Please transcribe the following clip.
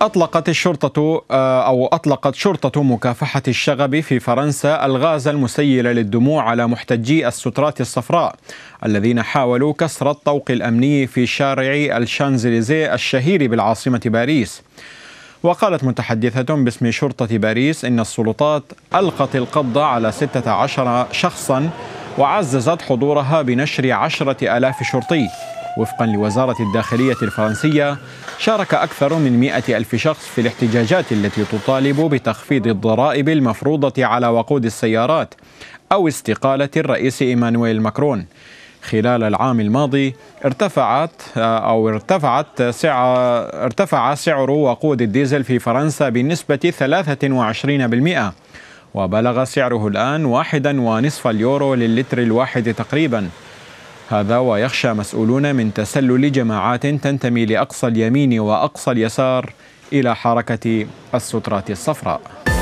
أطلقت الشرطة آه، أو أطلقت شرطة مكافحة الشغب في فرنسا الغاز المسيل للدموع على محتجي السترات الصفراء الذين حاولوا كسر الطوق الأمني في شارع الشانزليزيه الشهير بالعاصمة باريس. وقالت متحدثة باسم شرطة باريس إن السلطات ألقت القبض على 16 شخصا وعززت حضورها بنشر عشرة ألاف شرطي وفقا لوزارة الداخلية الفرنسية شارك أكثر من مئة ألف شخص في الاحتجاجات التي تطالب بتخفيض الضرائب المفروضة على وقود السيارات أو استقالة الرئيس إيمانويل ماكرون خلال العام الماضي ارتفعت آه، أو ارتفعت سعر ارتفع سعر وقود الديزل في فرنسا بنسبة 23% وبلغ سعره الآن 1.5 اليورو للتر الواحد تقريباً هذا ويخشى مسؤولون من تسلل جماعات تنتمي لأقصى اليمين وأقصى اليسار إلى حركة السترات الصفراء